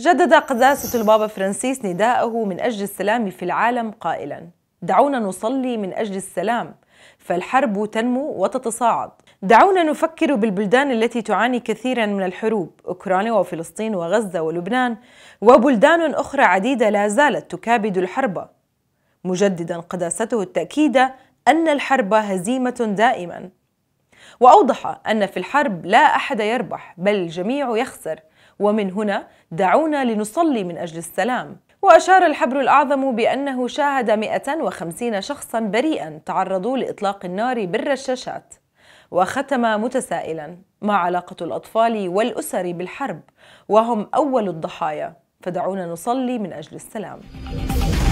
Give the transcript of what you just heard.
جدد قداسة البابا فرانسيس نداءه من أجل السلام في العالم قائلا دعونا نصلي من أجل السلام فالحرب تنمو وتتصاعد دعونا نفكر بالبلدان التي تعاني كثيرا من الحروب أوكرانيا وفلسطين وغزة ولبنان وبلدان أخرى عديدة لا زالت تكابد الحرب مجددا قداسته التأكيد أن الحرب هزيمة دائما وأوضح أن في الحرب لا أحد يربح بل الجميع يخسر ومن هنا دعونا لنصلي من أجل السلام وأشار الحبر الأعظم بأنه شاهد 150 شخصا بريئا تعرضوا لإطلاق النار بالرشاشات وختم متسائلا ما علاقة الأطفال والأسر بالحرب وهم أول الضحايا فدعونا نصلي من أجل السلام